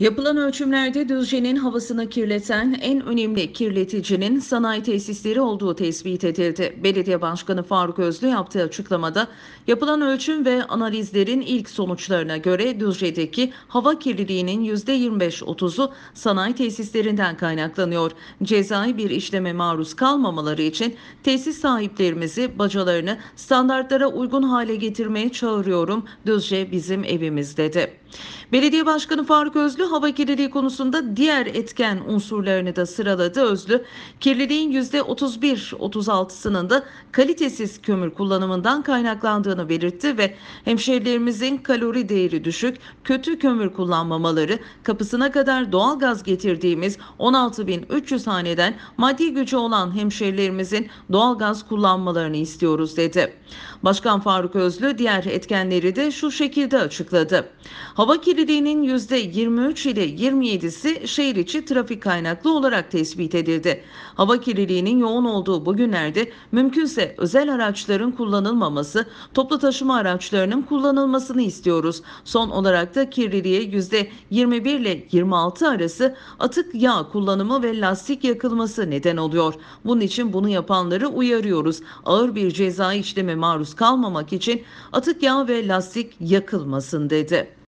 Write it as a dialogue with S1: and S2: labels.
S1: Yapılan ölçümlerde Düzce'nin havasını kirleten en önemli kirleticinin sanayi tesisleri olduğu tespit edildi. Belediye Başkanı Faruk Özlü yaptığı açıklamada yapılan ölçüm ve analizlerin ilk sonuçlarına göre Düzce'deki hava kirliliğinin %25-30'u sanayi tesislerinden kaynaklanıyor. Cezai bir işleme maruz kalmamaları için tesis sahiplerimizi bacalarını standartlara uygun hale getirmeye çağırıyorum. Düzce bizim evimiz dedi. Belediye Başkanı Faruk Özlü hava kirliliği konusunda diğer etken unsurlarını da sıraladı Özlü. Kirliliğin %31-36'sının da kalitesiz kömür kullanımından kaynaklandığını belirtti ve hemşehrilerimizin kalori değeri düşük, kötü kömür kullanmamaları, kapısına kadar doğal gaz getirdiğimiz 16.300 haneden maddi gücü olan hemşehrilerimizin doğal gaz kullanmalarını istiyoruz dedi. Başkan Faruk Özlü diğer etkenleri de şu şekilde açıkladı. Hava kirliliğinin %23 ile 27'si şehir içi trafik kaynaklı olarak tespit edildi. Hava kirliliğinin yoğun olduğu bu günlerde mümkünse özel araçların kullanılmaması, toplu taşıma araçlarının kullanılmasını istiyoruz. Son olarak da kirliliğe %21 ile 26 arası atık yağ kullanımı ve lastik yakılması neden oluyor. Bunun için bunu yapanları uyarıyoruz. Ağır bir ceza işleme maruz kalmamak için atık yağ ve lastik yakılmasın dedi.